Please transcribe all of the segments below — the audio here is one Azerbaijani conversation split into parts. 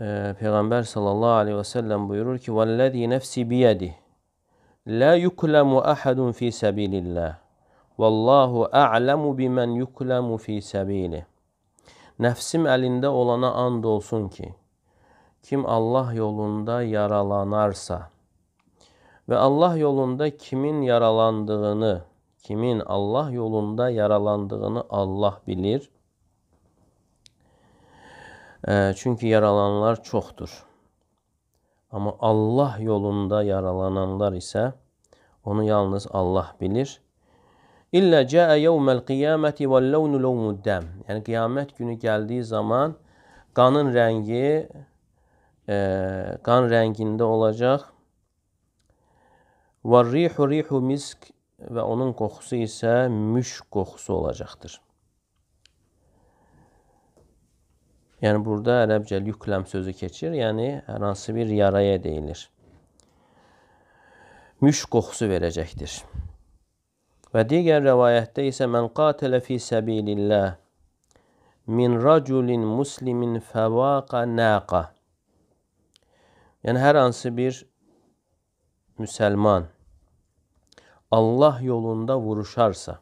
e, Peygamber sallallahu aleyhi ve sellem buyurur ki وَالَّذ۪ي نَفْسِ بِيَدِهِ لَا يُكْلَمُ أَحَدٌ ف۪ي سَب۪يلِ اللّٰهِ وَاللّٰهُ أَعْلَمُ بِمَنْ يُكْلَمُ ف۪ي سَب۪يلِهِ Nəfsim əlində olana and olsun ki, kim Allah yolunda yaralanarsa və Allah yolunda kimin yaralandığını, kimin Allah yolunda yaralandığını Allah bilir.'' Çünki yaralananlar çoxdur. Amma Allah yolunda yaralananlar isə onu yalnız Allah bilir. İllə cəə yevməl qiyaməti və ləvnu ləvmuddəm. Yəni, qiyamət günü gəldiyi zaman qanın rəngi e, qan rəngində olacaq. Və rihu rihu misk və onun qoxusu isə müşk qoxusu olacaqdır. Yəni burada ərəbcə yükləm sözü keçir, yəni hər hansı bir yaraya deyilir. Müş qoxusu verəcəkdir. Və digər rəvayətdə isə mən qatilə fi səbilillah min raculin muslimin fəvaqa naqa. Yəni hər hansı bir müsəlman Allah yolunda vuruşarsa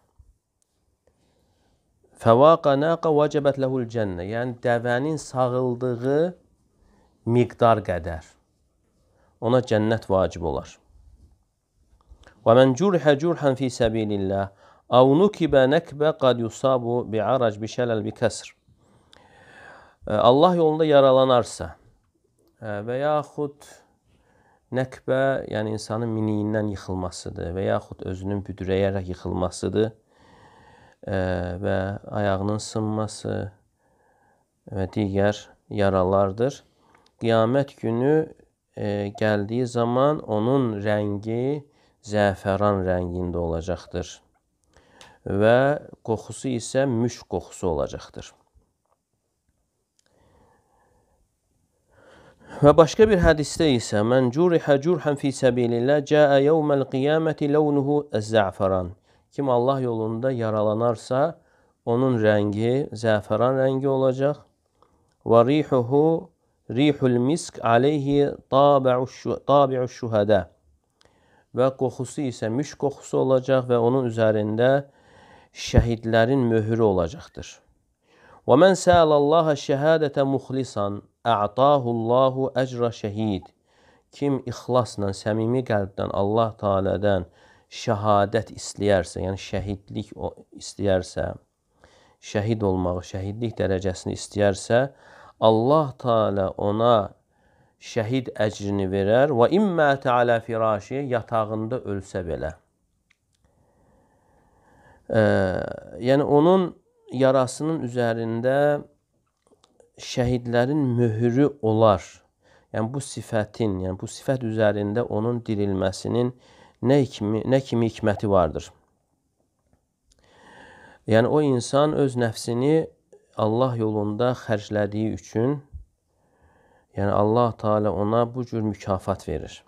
Fəvaqa naqa vacibət lehul cənnə. Yəni dəvənin sağıldığı miqdar qədər ona cənnət vacib olar. Və men curhə curhən fi səbilillah av nukibə nəkbə qad yusabu bi arac bi şələl bi kəsr. Allah yolunda yaralanarsa və yaxud nəkbə, yəni insanın miniyindən yıxılmasıdır və yaxud özünün büdrəyərək yıxılmasıdır və ayağının sınması və digər yaralardır. Qiyamət günü e, gəldiyi zaman onun rəngi zəfəran rəngində olacaqdır və qoxusu isə müşk qoxusu olacaqdır. Və başqa bir hədisdə isə mən curihə curhən fi səbilillah cəə yevməl qiyaməti ləvnuhu əz-zəfəran. Kim Allah yolunda yaralanarsa, onun rəngi zəfəran rəngi olacaq. Və rihuhu rihul misk aleyhi tabi'u şuhədə və qoxusu isə müşk qoxusu olacaq və onun üzərində şəhidlərin möhürü olacaqdır. Və mən səəlallaha şəhadətə muxlisan, ə'tahullahu əcra şəhid. Kim ixlasla, səmimi qəlbdən, Allah Taala'dan şəhadət istəyərsə, yəni şəhidlik istəyərsə, şəhid olmağı, şəhidlik dərəcəsini istəyərsə, Allah Taala ona şəhid əcrini verər və immə təala firaşi yatağında ölsə belə. Ee, yəni onun yarasının üzərində şəhidlərin möhürü olar. Yəni bu sifətin, yəni bu sifət üzərində onun dirilməsinin nə kimi, nə kimi hikməti vardır. Yəni o insan öz nəfsini Allah yolunda xərclədiyi üçün yəni Allah Taala ona bu cür mükafat verir.